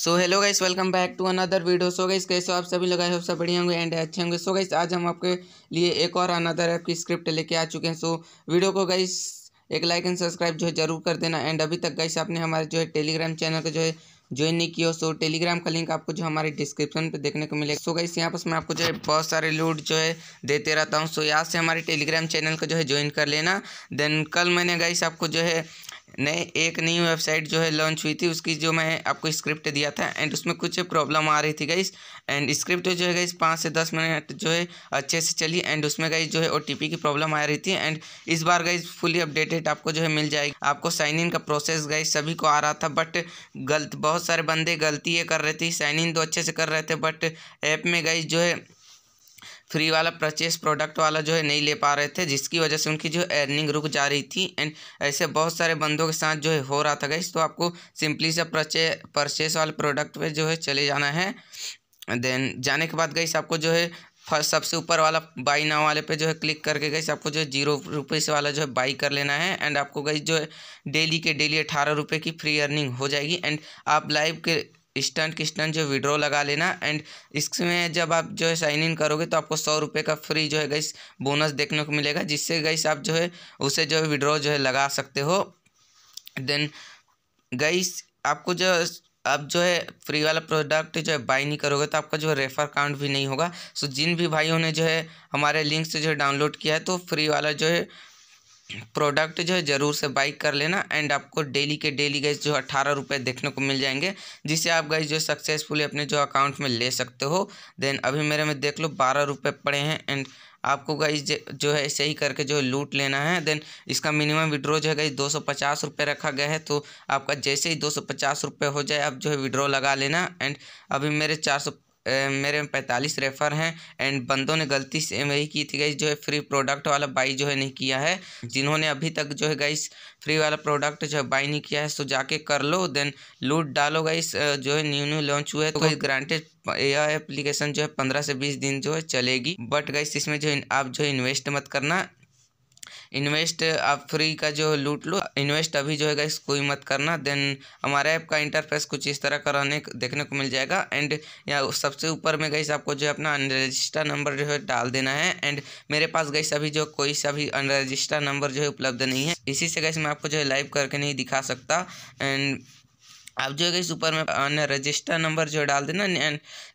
so hello guys welcome back to another video so guys कैसे हो आप सभी लगाए हो सब बढ़िया होंगे एंड अच्छे होंगे सो गाइस आज हम आपके लिए एक और अनदर ऐप की स्क्रिप्ट लेके आ चुके हैं सो so, वीडियो को गाइस एक लाइक एंड सब्सक्राइब जो है जरूर कर देना एंड अभी तक गाइस आपने हमारे जो है टेलीग्राम चैनल का जो है ज्वाइन नहीं किया सो टेलीग्राम का लिंक आपको जो हमारे डिस्क्रिप्शन पे देखने को मिलेगा सो गाइस यहाँ पर मैं आपको जो है बहुत सारे लूट जो है देते रहता हूँ सो यहाँ से हमारे टेलीग्राम चैनल का जो है ज्वाइन कर लेना देन कल मैंने गाइस आपको जो है नए एक नई वेबसाइट जो है लॉन्च हुई थी उसकी जो मैं आपको स्क्रिप्ट दिया था एंड उसमें कुछ प्रॉब्लम आ रही थी गई एंड स्क्रिप्ट जो है गई पाँच से दस मिनट जो है अच्छे से चली एंड उसमें गई जो है ओ की प्रॉब्लम आ रही थी एंड इस बार गई फुली अपडेटेड आपको जो है मिल जाएगी आपको साइन इन का प्रोसेस गई सभी को आ रहा था बट गलत बहुत सारे बंदे गलती ये कर रहे थे साइन इन तो अच्छे से कर रहे थे बट ऐप में गई जो है फ्री वाला परचेस प्रोडक्ट वाला जो है नहीं ले पा रहे थे जिसकी वजह से उनकी जो अर्निंग रुक जा रही थी एंड ऐसे बहुत सारे बंदों के साथ जो है हो रहा था गई तो आपको सिंपली से परचे परचेस वाले प्रोडक्ट पे जो है चले जाना है देन जाने के बाद गई आपको जो है फर्स्ट सबसे ऊपर वाला बाई नाव वाले पे जो है क्लिक करके गई आपको जो है जीरो रुपीज़ वाला जो है बाई कर लेना है एंड आपको गई जो है डेली के डेली अठारह रुपये की फ्री अर्निंग हो जाएगी एंड आप लाइव के इंस्टेंट किस्टेंट जो विड्रॉ लगा लेना एंड इसमें जब आप जो है साइन इन करोगे तो आपको सौ रुपये का फ्री जो है गैस बोनस देखने को मिलेगा जिससे गैस आप जो है उसे जो है विड्रॉ जो है लगा सकते हो देन गैस आपको जो आप जो है फ्री वाला प्रोडक्ट जो है बाई नहीं करोगे तो आपका जो है रेफर काउंट भी नहीं होगा सो जिन भी भाइयों ने जो है हमारे लिंक से जो है डाउनलोड किया है तो फ्री वाला जो है प्रोडक्ट जो है ज़रूर से बाई कर लेना एंड आपको डेली के डेली गैस जो अट्ठारह रुपये देखने को मिल जाएंगे जिसे आप गैस जो सक्सेसफुली अपने जो अकाउंट में ले सकते हो देन अभी मेरे में देख लो बारह रुपये पड़े हैं एंड आपको गई जो है ऐसे ही करके जो है लूट लेना है देन इसका मिनिमम विड्रो जो है गई दो सौ पचास रुपये रखा गया है तो आपका जैसे ही दो सौ पचास रुपये हो जाए आप जो है विड्रो लगा लेना एंड अभी मेरे चार सौ मेरे में पैंतालीस रेफ़र हैं एंड बंदों ने गलती से वही की थी गई जो है फ्री प्रोडक्ट वाला बाई जो है नहीं किया है जिन्होंने अभी तक जो है गाइस फ्री वाला प्रोडक्ट जो है बाई नहीं किया है सो जाके कर लो देन लूट डालो गाइस जो है न्यू न्यू लॉन्च हुए तो गाइस ग्रांटेड यह एप्लीकेशन जो है पंद्रह से बीस दिन जो है चलेगी बट गाइस इसमें जो आप जो है इन्वेस्ट मत करना इन्वेस्ट आप फ्री का जो लूट लो इन्वेस्ट अभी जो है इसको कोई मत करना देन हमारे ऐप का इंटरफेस कुछ इस तरह का रहने देखने को मिल जाएगा एंड यहाँ सबसे ऊपर में गई आपको जो है अपना अनरजिस्टर नंबर जो है डाल देना है एंड मेरे पास गई अभी जो कोई सा भी अनरजिस्टर नंबर जो है उपलब्ध नहीं है इसी से गई मैं आपको जो है लाइव करके नहीं दिखा सकता एंड आप जो है इस ऊपर में रजिस्टर नंबर जो डाल देना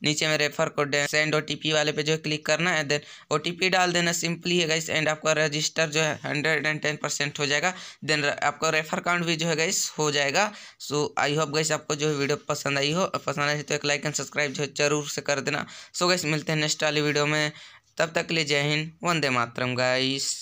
नीचे में रेफर कोड सेंड ओ वाले पे जो है क्लिक करना है देन ओ डाल देना सिंपली है गाइस एंड आपका रजिस्टर जो है हंड्रेड एंड टेन परसेंट हो जाएगा देन आपका रेफर काउंट भी जो है गाइस हो जाएगा सो आई होप गाइस आपको जो है वीडियो पसंद आई हो पसंद आई तो एक लाइक एंड सब्सक्राइब जो है जरूर से कर देना सो गाइस मिलते हैं नेक्स्ट वाली वीडियो में तब तक ले जय हिंद वंदे मातरम गाइस